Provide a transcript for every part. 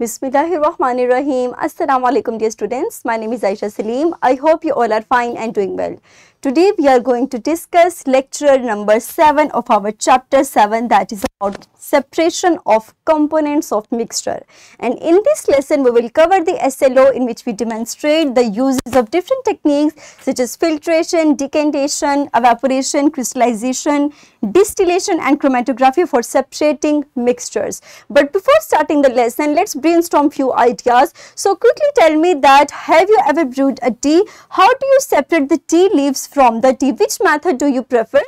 Bismillahirrahmanirrahim. Rahmanir Rahim. Assalamu alaikum dear students. My name is Aisha Salim. I hope you all are fine and doing well. Today we are going to discuss lecture number 7 of our chapter 7 that is about separation of components of mixture. And in this lesson we will cover the SLO in which we demonstrate the uses of different techniques such as filtration, decantation, evaporation, crystallization distillation and chromatography for separating mixtures. But before starting the lesson, let's brainstorm few ideas. So quickly tell me that have you ever brewed a tea? How do you separate the tea leaves from the tea? Which method do you prefer?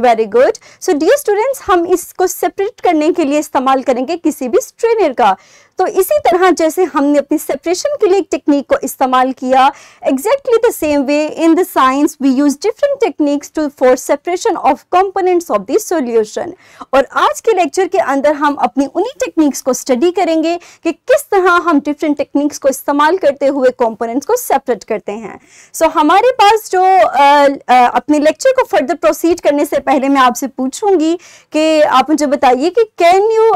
Very good so dear students हम इसको separate करने के लिए इस्तेमाल करेंगे किसी भी strainer का तो इसी तरह जैसे हमने अपनी सेपरेशन के लिए एक टेक्निक को इस्तेमाल किया exactly the same way in the science we use different techniques to for separation of components of the solution और आज के लेक्चर के अंदर हम अपनी उन्हीं टेक्निक्स को स्टडी करेंगे कि किस तरह हम डिफरेंट टेक्निक्स को इस्तेमाल करते हुए कॉम्पोनेंट्स को सेपरेट करते हैं सो so, हमारे पास जो आ, आ, अपने लेक्चर को फर्दर प्रोसीड करने से पहले मैं आपसे पूछूंगी कि आप मुझे बताइए कि can you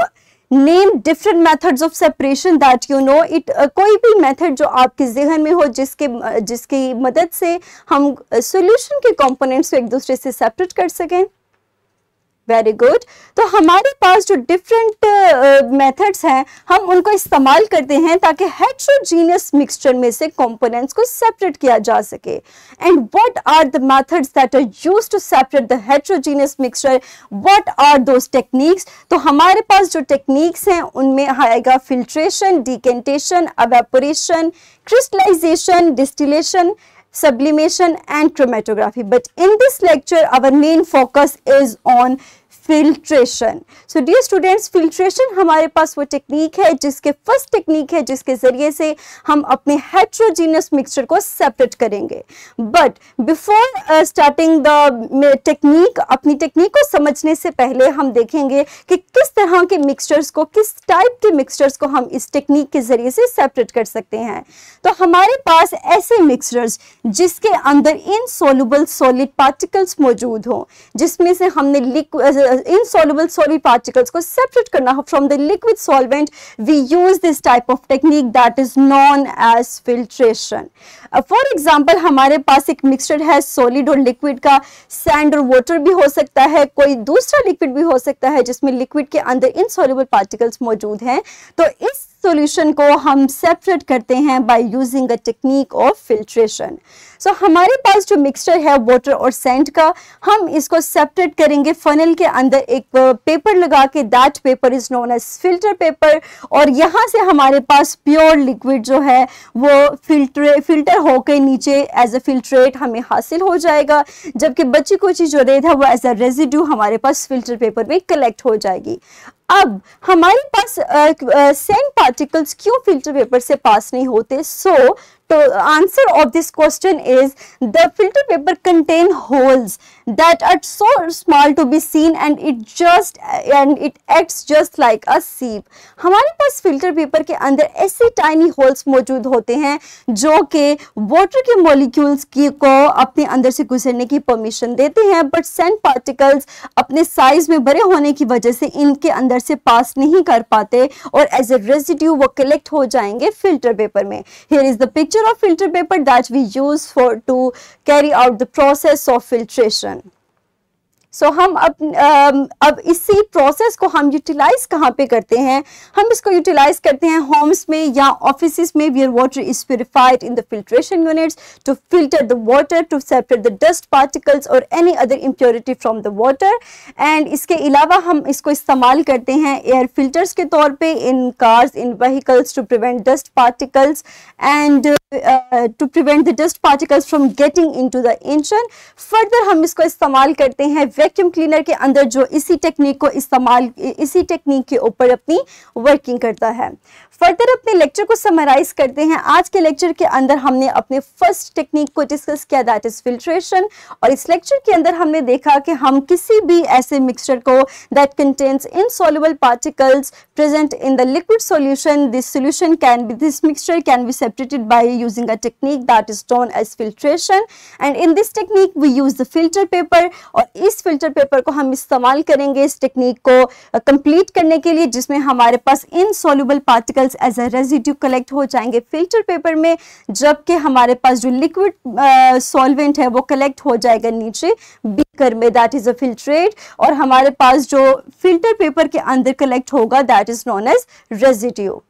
name different methods of separation that you know it कोई भी मेथड जो आपके जहन में हो जिसके जिसकी मदद से हम सॉल्यूशन uh, के कंपोनेंट्स को एक दूसरे से सेपरेट कर सकें वेरी गुड तो हमारे पास जो डिफरेंट मेथड्स uh, uh, हैं हम उनको इस्तेमाल करते हैं ताकि हेट्रोजीनियस मिक्सचर में से कंपोनेंट्स को सेपरेट किया जा सके and what are the methods that are use to separate the heterogeneous mixture what are those techniques तो हमारे पास जो टेक्निक्स हैं उनमें आएगा filtration decantation evaporation crystallisation distillation sublimation and chromatography. But in this lecture, our main focus is on filtration so dear students filtration हमारे पास वो टेक्निक है जिसके फर्स्ट टेक्निक है जिसके ज़रिए से हम अपने हेट्रोजीनियस मिक्सचर को सेपरेट करेंगे but before starting the technique अपनी टेक्निक को समझने से पहले हम देखेंगे कि किस तरह के मिक्सचर्स को किस टाइप के मिक्सचर्स को हम इस टेक्निक के ज़रिए से सेपरेट कर सकते हैं तो हमारे पास ऐसे मिक्सचर्स जिसके अंदर इन सोलबल सॉलिड पार्टिकल्स मौजूद हों जिसमें से हमने liquid uh, insoluble solid particles को सेपरेट करना from the liquid solvent we use this type of technique that is known as filtration for example हमारे पास एक मिक्सचर है सॉलिड और लिक्विड का सैंड और वाटर भी हो सकता है कोई दूसरा लिक्विड भी हो सकता है जिसमें लिक्विड के अंदर इन पार्टिकल्स मौजूद हैं तो इस सॉल्यूशन को हम सेपरेट करते हैं by using a technique of filtration so हमारे पास जो मिक्सचर है वाटर और सेंट का हम इसको सेपरेट करेंगे फनल के अंदर एक पेपर लगा के that paper is known as filter paper और यहाँ से हमारे पास प्योर लिक्विड जो है वो फिल्टर फिल्टर होकर नीचे एज अ फिल्ट्रेट हमें हासिल हो जाएगा जबकि बची कुची जो रेत है वो एज अ रेजिड्यू हमारे पास फिल्टर पेपर में कलेक्ट हो जाएगी अब हमारे पास सेंड पार्टिकल्स क्यों फिल्टर पेपर से पास नहीं होते सो तो answer of this question is the filter paper contain holes that are so small to be seen and it just and it acts just like a sieve हमारे पास filter paper के अंदर ऐसे tiny holes मौजूद होते हैं जो कि वाटर के मॉलिक्यूल्स की को अपने अंदर से गुजरने की परमिशन देते हैं बट सेंट पार्टिकल्स अपने साइज में बड़े होने की वजह से इनके अंदर से पास नहीं कर पाते और एज ए रेजिड्यू वो कलेक्ट हो जाएंगे फिल्टर पेपर में here is the picture mixture of filter paper that we use for to carry out the process of filtration. So so, हम अब अब इसी प्रोसेस को हम यूटिलाइज कहाँ पे करते हैं हम इसको यूटिलाइज करते हैं होम्स में या ऑफिस में where water is purified in the filtration units to filter the water to separate the dust particles और any other impurity from the water and इसके अलावा हम इसको इस्तेमाल करते हैं एयर फिल्टर्स के तौर पर in cars in vehicles to prevent dust particles and to prevent the dust particles from getting in to the ignition further हम इसको इस्तेमाल करते हैं वैक्यूम क्लीनर के अंदर जो इसी टेक्निक को इस्तेमाल इसी टेक्निक के ऊपर अपनी वर्किंग करता है फर्दर अपने लेक्चर को समराइज करते हैं आज के लेक्चर के अंदर हमने अपने फर्स्ट टेक्निक को डिस्कस किया दैट इज फिल्ट्रेशन और इस लेक्चर के अंदर हमने देखा कि हम किसी भी ऐसे मिक्सचर को that contains insoluble particles present in the liquid solution this solution can be this mixture can be separated by using a technique that is known as filtration and in this technique we use the filter paper और इस filter paper को हम इस्तेमाल करेंगे इस technique को complete करने के लिए जिसमें हमारे पास insoluble particles as a residue collect हो जाएंगे फिल्टर पेपर में जबकि हमारे पास जो लिक्विड सॉल्वेंट है वो कलेक्ट हो जाएगा नीचे बीकर में दैट इज़ अ फिल्ट्रेट और हमारे पास जो फिल्टर पेपर के अंदर कलेक्ट होगा that is known as residue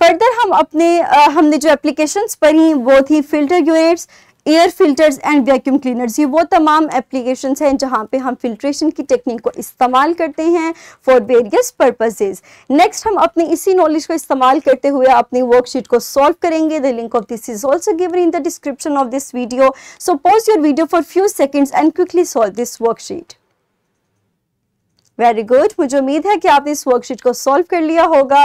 further हम अपने आ, हमने जो एप्लीकेशंस पढ़ी वो थी filter units air filters and vacuum cleaners ये वो तमाम एप्लीकेशन हैं जहाँ पे हम फिल्ट्रेशन की टेक्निक को इस्तेमाल करते हैं फॉर वेरियस पर्पजेज नेक्स्ट हम अपने इसी नॉलेज को इस्तेमाल करते हुए अपनी वर्कशीट को सॉल्व करेंगे the link of this is also given in the description of this video so pause your video for few seconds and quickly solve this worksheet very good मुझे उम्मीद है कि आपने इस वर्कशीट को सॉल्व कर लिया होगा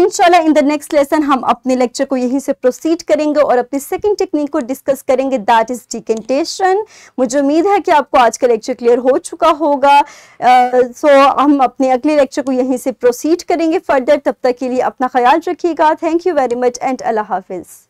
इनशाला इन द नेक्स्ट लेसन हम अपने लेक्चर को यहीं से प्रोसीड करेंगे और अपनी सेकंड टेक्निक को डिस्कस करेंगे दैट इज डिकेंटेशन मुझे उम्मीद है कि आपको आज का लेक्चर क्लियर हो चुका होगा सो uh, so, हम अपने अगले लेक्चर को यहीं से प्रोसीड करेंगे फर्दर तब तक के लिए अपना ख्याल रखिएगा thank you very much and अल्लाह हाफिज़